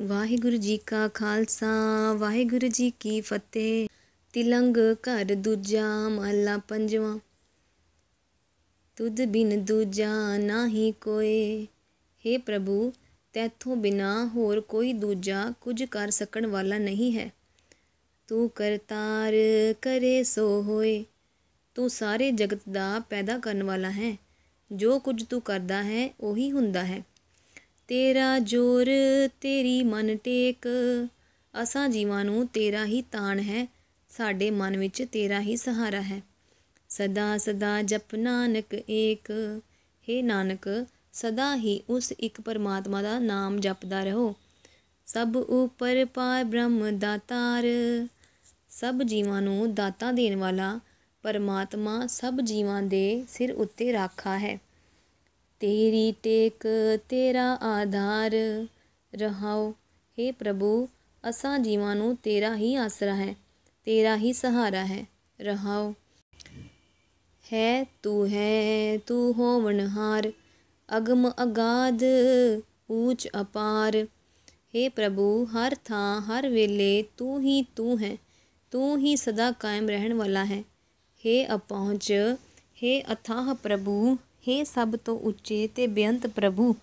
ਵਾਹਿਗੁਰੂ ਜੀ ਕਾ ਖਾਲਸਾ ਵਾਹਿਗੁਰੂ ਜੀ ਕੀ ਫਤਿਹ ਤਿਲੰਗ ਘਰ ਦੂਜਾ ਮਹਲਾ ਪੰਜਵਾਂ ਤੁਧ ਬਿਨ ਦੂਜਾ ਨਾਹੀ ਕੋਏ हे ਪ੍ਰਭੂ ਤੈਥੋਂ ਬਿਨਾ ਹੋਰ ਕੋਈ ਦੂਜਾ ਕੁਝ ਕਰ ਸਕਣ ਵਾਲਾ ਨਹੀਂ ਹੈ ਤੂੰ ਕਰਤਾਰ ਕਰੇ ਸੋ ਹੋਏ ਤੂੰ ਸਾਰੇ ਜਗਤ ਦਾ ਪੈਦਾ ਕਰਨ ਵਾਲਾ ਹੈ ਜੋ ਕੁਝ ਤੂੰ ਕਰਦਾ ਹੈ ਉਹੀ ਹੁੰਦਾ ਹੈ ਤੇਰਾ ਜੋਰ ਤੇਰੀ ਮਨ ਟੇਕ ਅਸਾਂ ਜੀਵਾਂ ਨੂੰ ਤੇਰਾ ਹੀ ਤਾਣ ਹੈ ਸਾਡੇ ਮਨ ਵਿੱਚ ਤੇਰਾ ਹੀ ਸਹਾਰਾ ਹੈ ਸਦਾ ਸਦਾ ਜਪ ਨਾਨਕ ਏਕ ਹੈ ਨਾਨਕ ਸਦਾ ਹੀ ਉਸ ਇੱਕ ਪਰਮਾਤਮਾ ਦਾ ਨਾਮ ਜਪਦਾ ਰਹੋ ਸਭ ਉਪਰ ਪਾਇ ਬ੍ਰਹਮ ਦਾਤਾਰ ਸਭ ਜੀਵਾਂ ਨੂੰ ਦਾਤਾ ਦੇਣ ਵਾਲਾ ਪਰਮਾਤਮਾ ਸਭ ਜੀਵਾਂ ਦੇ ਸਿਰ ਉੱਤੇ ਰਾਖਾ ਹੈ तेरी टेक तेरा आधार रहाओ हे प्रभु असा जीवाणु तेरा ही आसरा है तेरा ही सहारा है रहाओ है तू है तू हो होवनहार अगम अगाध ऊंच अपार हे प्रभु हर थां हर वेले तू ही तू है तू ही सदा कायम रहने वाला है हे अपहुँच हे अथाह प्रभु हे ਸਭ ਤੋਂ ਉੱਚੇ ਤੇ ਬੇਅੰਤ ਪ੍ਰਭੂ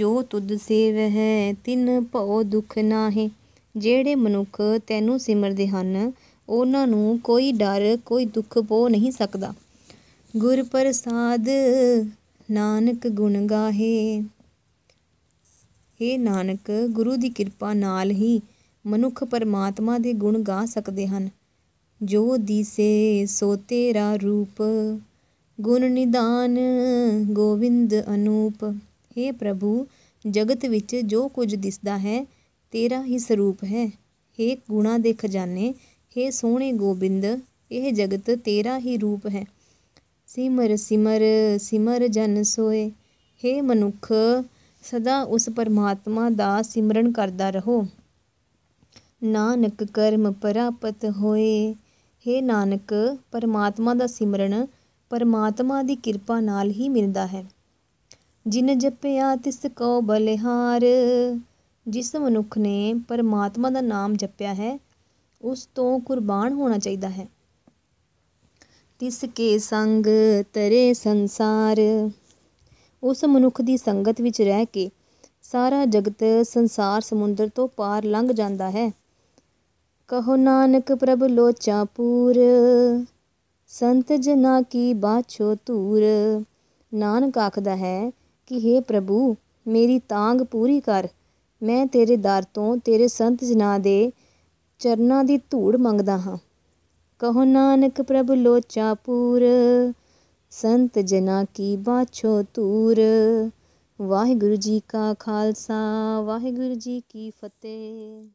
ਜੋ ਤੁਦ ਸੇਵ ਹੈ ਤਿਨ ਭਉ ਦੁਖ ਨਾਹੀ ਜਿਹੜੇ ਮਨੁੱਖ ਤੈਨੂੰ ਸਿਮਰਦੇ ਹਨ ਉਹਨਾਂ ਨੂੰ ਕੋਈ ਡਰ ਕੋਈ ਦੁੱਖ ਪੋ ਨਹੀਂ ਸਕਦਾ ਗੁਰ ਪ੍ਰਸਾਦ ਨਾਨਕ ਗੁਣ ਗਾਹੇ हे ਨਾਨਕ ਗੁਰੂ ਦੀ ਕਿਰਪਾ ਨਾਲ ਹੀ ਮਨੁੱਖ ਪਰਮਾਤਮਾ ਦੇ ਗੁਣ ਗਾ ਸਕਦੇ ਹਨ ਜੋ ਦੀਸੇ ਸੋ ਤੇਰਾ ਰੂਪ ਗੁਣ ਨਿਦਾਨ ਗੋਵਿੰਦ ਅਨੂਪ हे ਪ੍ਰਭੂ ਜਗਤ ਵਿੱਚ ਜੋ ਕੁਝ ਦਿਸਦਾ ਹੈ ਤੇਰਾ ਹੀ ਸਰੂਪ ਹੈ हे ਗੁਣਾ ਦੇ ਖਜ਼ਾਨੇ हे ਸੋਹਣੇ ਗੋਬਿੰਦ ਇਹ ਜਗਤ ਤੇਰਾ ਹੀ ਰੂਪ ਹੈ ਸਿਮਰ ਸਿਮਰ ਸਿਮਰ ਜਨ ਸੋਏ हे ਮਨੁੱਖ ਸਦਾ ਉਸ ਪਰਮਾਤਮਾ ਦਾ ਸਿਮਰਨ ਕਰਦਾ ਰਹੋ ਨਾਨਕ ਕਰਮ ਪ੍ਰਾਪਤ ਹੋਏ हे ਨਾਨਕ ਪਰਮਾਤਮਾ ਦਾ ਸਿਮਰਨ ਪਰਮਾਤਮਾ ਦੀ ਕਿਰਪਾ ਨਾਲ ਹੀ ਮਿਲਦਾ ਹੈ ਜਿਨ ਜਪਿਆ ਤਿਸ ਕੋ ਬਲਿਹਾਰ ਜਿਸ ਮਨੁੱਖ ਨੇ ਪਰਮਾਤਮਾ ਦਾ ਨਾਮ ਜਪਿਆ ਹੈ ਉਸ ਤੋਂ ਕੁਰਬਾਨ ਹੋਣਾ ਚਾਹੀਦਾ ਹੈ ਤਿਸ ਕੇ ਸੰਗ ਤਰੇ ਸੰਸਾਰ ਉਸ ਮਨੁੱਖ ਦੀ ਸੰਗਤ ਵਿੱਚ ਰਹਿ ਕੇ ਸਾਰਾ ਜਗਤ ਸੰਸਾਰ ਸਮੁੰਦਰ ਤੋਂ ਪਾਰ ਲੰਘ ਜਾਂਦਾ ਹੈ ਕਹੋ ਨਾਨਕ ਪ੍ਰਭ ਲੋਚਾ ਪੂਰ ਸੰਤ ਜਨਾ ਕੀ ਬਾਛੋ ਤੂਰ ਨਾਨਕ ਆਖਦਾ ਹੈ ਕਿ हे ਪ੍ਰਭੂ ਮੇਰੀ ਤਾਂਗ ਪੂਰੀ ਕਰ ਮੈਂ ਤੇਰੇ ਦਰ ਤੋਂ ਤੇਰੇ ਸੰਤ ਜਨਾ ਦੇ ਚਰਨਾਂ ਦੀ ਧੂੜ ਮੰਗਦਾ ਹਾਂ ਕਹੋ ਨਾਨਕ ਪ੍ਰਭ ਲੋਚਾ ਪੂਰ ਸੰਤ ਜਨਾ ਕੀ ਬਾਛੋ ਤੂਰ ਵਾਹਿਗੁਰੂ ਜੀ ਕਾ ਖਾਲਸਾ ਵਾਹਿਗੁਰੂ ਜੀ ਕੀ ਫਤਿਹ